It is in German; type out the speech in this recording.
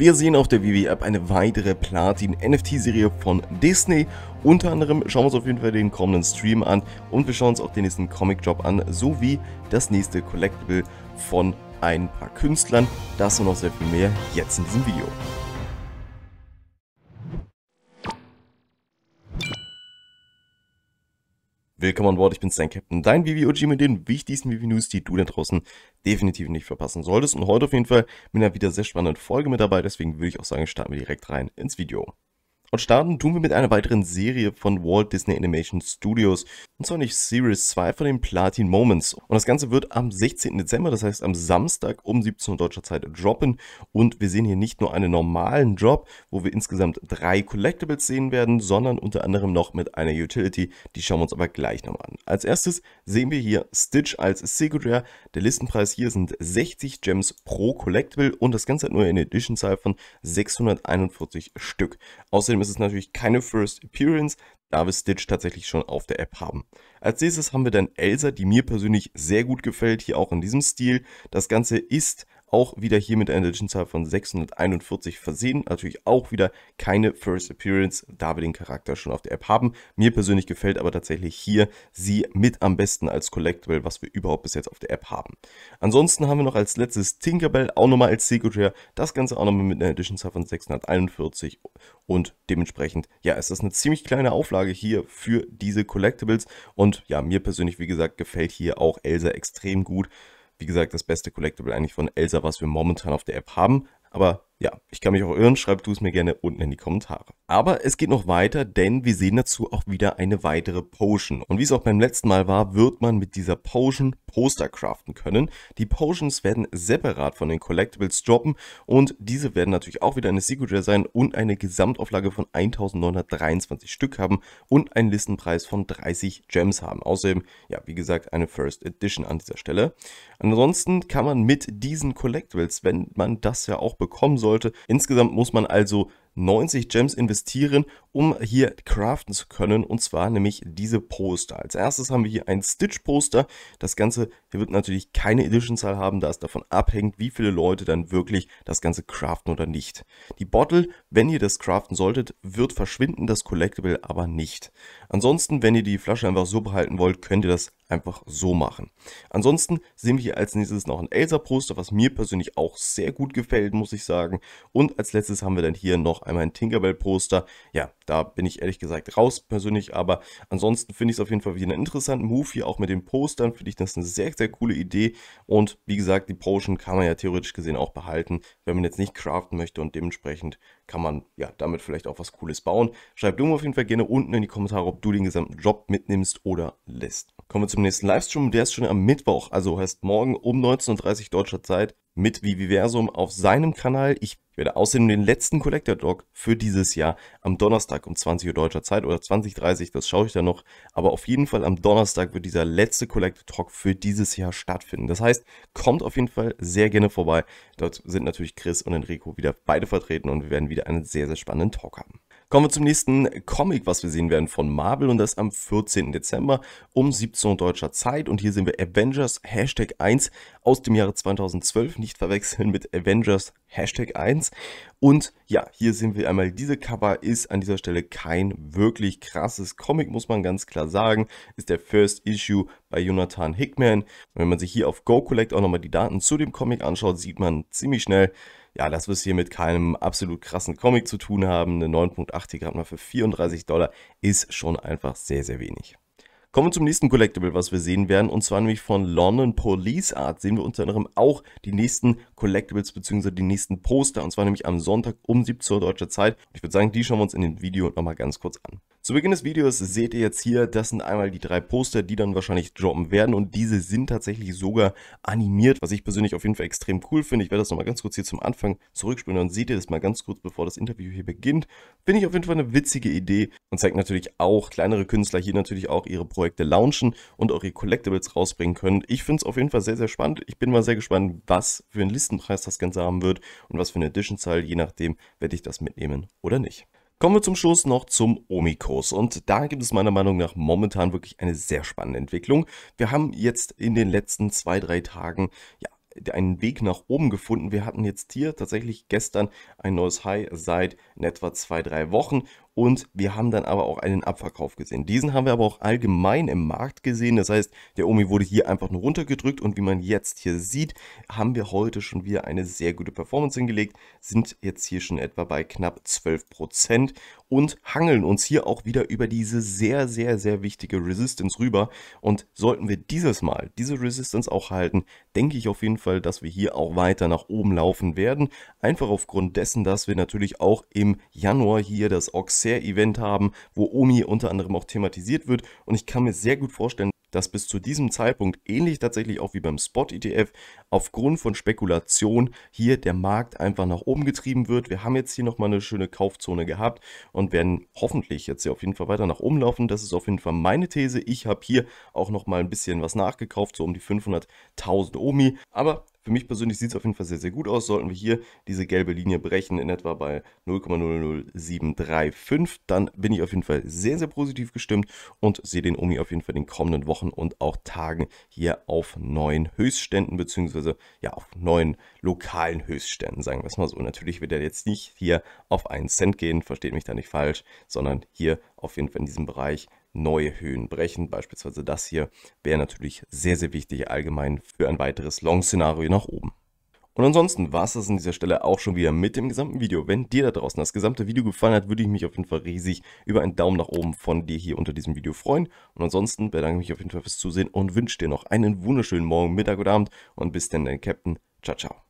Wir sehen auf der Vivi e App eine weitere Platin-NFT-Serie von Disney. Unter anderem schauen wir uns auf jeden Fall den kommenden Stream an und wir schauen uns auch den nächsten Comic-Drop an, sowie das nächste Collectible von ein paar Künstlern. Das und noch sehr viel mehr jetzt in diesem Video. Willkommen an Bord, ich bin's, dein Captain, dein VVOG mit den wichtigsten VV-News, die du da draußen definitiv nicht verpassen solltest. Und heute auf jeden Fall mit einer wieder sehr spannenden Folge mit dabei, deswegen würde ich auch sagen, starten wir direkt rein ins Video. Und starten tun wir mit einer weiteren Serie von Walt Disney Animation Studios. Und zwar nicht Series 2 von den Platin Moments. Und das Ganze wird am 16. Dezember, das heißt am Samstag um 17 Uhr deutscher Zeit droppen. Und wir sehen hier nicht nur einen normalen Drop, wo wir insgesamt drei Collectibles sehen werden, sondern unter anderem noch mit einer Utility. Die schauen wir uns aber gleich nochmal an. Als erstes sehen wir hier Stitch als Secret Rare. Der Listenpreis hier sind 60 Gems pro Collectible und das Ganze hat nur eine Edition-Zahl von 641 Stück. Außerdem Film ist es natürlich keine First Appearance, da wir Stitch tatsächlich schon auf der App haben. Als nächstes haben wir dann Elsa, die mir persönlich sehr gut gefällt, hier auch in diesem Stil. Das Ganze ist auch wieder hier mit einer Legendzahl von 641 versehen. Natürlich auch wieder keine First Appearance, da wir den Charakter schon auf der App haben. Mir persönlich gefällt aber tatsächlich hier sie mit am besten als Collectible, was wir überhaupt bis jetzt auf der App haben. Ansonsten haben wir noch als letztes Tinkerbell, auch nochmal als Secret Secretary. Das Ganze auch nochmal mit einer Legendzahl von 641 und dementsprechend, ja, ist das eine ziemlich kleine Auflage hier für diese Collectibles und ja, mir persönlich, wie gesagt, gefällt hier auch Elsa extrem gut wie gesagt, das beste Collectible eigentlich von Elsa, was wir momentan auf der App haben. Aber ja, ich kann mich auch irren, schreib du es mir gerne unten in die Kommentare. Aber es geht noch weiter, denn wir sehen dazu auch wieder eine weitere Potion. Und wie es auch beim letzten Mal war, wird man mit dieser Potion Poster craften können. Die Potions werden separat von den Collectibles droppen und diese werden natürlich auch wieder eine Secret Rare sein und eine Gesamtauflage von 1923 Stück haben und einen Listenpreis von 30 Gems haben. Außerdem, ja, wie gesagt, eine First Edition an dieser Stelle. Ansonsten kann man mit diesen Collectibles, wenn man das ja auch bekommen soll, sollte. Insgesamt muss man also 90 Gems investieren, um hier craften zu können. Und zwar nämlich diese Poster. Als erstes haben wir hier ein Stitch-Poster. Das Ganze hier wird natürlich keine Edition-Zahl haben, da es davon abhängt, wie viele Leute dann wirklich das Ganze craften oder nicht. Die Bottle, wenn ihr das craften solltet, wird verschwinden, das Collectible aber nicht. Ansonsten, wenn ihr die Flasche einfach so behalten wollt, könnt ihr das einfach so machen. Ansonsten sehen wir hier als nächstes noch ein Elsa-Poster, was mir persönlich auch sehr gut gefällt, muss ich sagen. Und als letztes haben wir dann hier noch einmal ein Tinkerbell-Poster. Ja, da bin ich ehrlich gesagt raus persönlich, aber ansonsten finde ich es auf jeden Fall wieder einen interessanten Move hier, auch mit den Postern finde ich das eine sehr, sehr coole Idee. Und wie gesagt, die Potion kann man ja theoretisch gesehen auch behalten, wenn man jetzt nicht craften möchte und dementsprechend kann man ja damit vielleicht auch was Cooles bauen. Schreib du mir auf jeden Fall gerne unten in die Kommentare, ob du den gesamten Job mitnimmst oder lässt. Kommen wir zum zum nächsten Livestream. Der ist schon am Mittwoch, also heißt morgen um 19.30 Uhr deutscher Zeit mit Viviversum auf seinem Kanal. Ich werde außerdem den letzten Collector Talk für dieses Jahr am Donnerstag um 20 Uhr deutscher Zeit oder 20.30 Uhr, das schaue ich dann noch. Aber auf jeden Fall am Donnerstag wird dieser letzte Collector Talk für dieses Jahr stattfinden. Das heißt, kommt auf jeden Fall sehr gerne vorbei. Dort sind natürlich Chris und Enrico wieder beide vertreten und wir werden wieder einen sehr, sehr spannenden Talk haben. Kommen wir zum nächsten Comic, was wir sehen werden von Marvel und das am 14. Dezember um 17 Uhr deutscher Zeit. Und hier sehen wir Avengers Hashtag 1 aus dem Jahre 2012, nicht verwechseln mit Avengers Hashtag 1. Und ja, hier sehen wir einmal, diese Cover ist an dieser Stelle kein wirklich krasses Comic, muss man ganz klar sagen. Ist der First Issue bei Jonathan Hickman. Und wenn man sich hier auf Go Collect auch nochmal die Daten zu dem Comic anschaut, sieht man ziemlich schnell, ja, das wirst du hier mit keinem absolut krassen Comic zu tun haben. Eine 9.8 gerade mal für 34 Dollar ist schon einfach sehr, sehr wenig. Kommen wir zum nächsten Collectible, was wir sehen werden, und zwar nämlich von London Police Art sehen wir unter anderem auch die nächsten Collectibles bzw. die nächsten Poster und zwar nämlich am Sonntag um 17 Uhr deutscher Zeit. ich würde sagen, die schauen wir uns in dem Video nochmal ganz kurz an. Zu Beginn des Videos seht ihr jetzt hier, das sind einmal die drei Poster, die dann wahrscheinlich droppen werden und diese sind tatsächlich sogar animiert, was ich persönlich auf jeden Fall extrem cool finde. Ich werde das nochmal ganz kurz hier zum Anfang zurückspielen und seht ihr das mal ganz kurz, bevor das Interview hier beginnt. Finde ich auf jeden Fall eine witzige Idee und zeigt natürlich auch kleinere Künstler hier natürlich auch ihre Projekte launchen und auch ihre Collectibles rausbringen können. Ich finde es auf jeden Fall sehr, sehr spannend. Ich bin mal sehr gespannt, was für ein List nächsten Preis das Ganze haben wird und was für eine Edition-Zahl, je nachdem, werde ich das mitnehmen oder nicht. Kommen wir zum Schluss noch zum Omikurs und da gibt es meiner Meinung nach momentan wirklich eine sehr spannende Entwicklung. Wir haben jetzt in den letzten zwei, drei Tagen ja, einen Weg nach oben gefunden. Wir hatten jetzt hier tatsächlich gestern ein neues High seit in etwa zwei, drei Wochen und wir haben dann aber auch einen Abverkauf gesehen. Diesen haben wir aber auch allgemein im Markt gesehen. Das heißt, der Omi wurde hier einfach nur runtergedrückt und wie man jetzt hier sieht, haben wir heute schon wieder eine sehr gute Performance hingelegt, sind jetzt hier schon etwa bei knapp 12% und hangeln uns hier auch wieder über diese sehr, sehr, sehr wichtige Resistance rüber. Und sollten wir dieses Mal diese Resistance auch halten, denke ich auf jeden Fall, dass wir hier auch weiter nach oben laufen werden. Einfach aufgrund dessen, dass wir natürlich auch im Januar hier das Oxy Dessert-Event haben, wo Omi unter anderem auch thematisiert wird. Und ich kann mir sehr gut vorstellen, dass bis zu diesem Zeitpunkt, ähnlich tatsächlich auch wie beim Spot-ETF, aufgrund von Spekulation hier der Markt einfach nach oben getrieben wird. Wir haben jetzt hier nochmal eine schöne Kaufzone gehabt und werden hoffentlich jetzt hier auf jeden Fall weiter nach oben laufen. Das ist auf jeden Fall meine These. Ich habe hier auch nochmal ein bisschen was nachgekauft, so um die 500.000 Omi. Aber für mich persönlich sieht es auf jeden Fall sehr, sehr gut aus. Sollten wir hier diese gelbe Linie brechen in etwa bei 0,00735, dann bin ich auf jeden Fall sehr, sehr positiv gestimmt und sehe den Omi auf jeden Fall in den kommenden Wochen und auch Tagen hier auf neuen Höchstständen beziehungsweise ja auf neuen lokalen Höchstständen, sagen wir es mal so. Natürlich wird er jetzt nicht hier auf einen Cent gehen, versteht mich da nicht falsch, sondern hier auf jeden Fall in diesem Bereich neue Höhen brechen. Beispielsweise das hier wäre natürlich sehr, sehr wichtig allgemein für ein weiteres Long-Szenario nach oben. Und ansonsten war es das an dieser Stelle auch schon wieder mit dem gesamten Video. Wenn dir da draußen das gesamte Video gefallen hat, würde ich mich auf jeden Fall riesig über einen Daumen nach oben von dir hier unter diesem Video freuen. Und ansonsten bedanke ich mich auf jeden Fall fürs Zusehen und wünsche dir noch einen wunderschönen Morgen, Mittag oder Abend. Und bis dann, dein Captain. Ciao, ciao.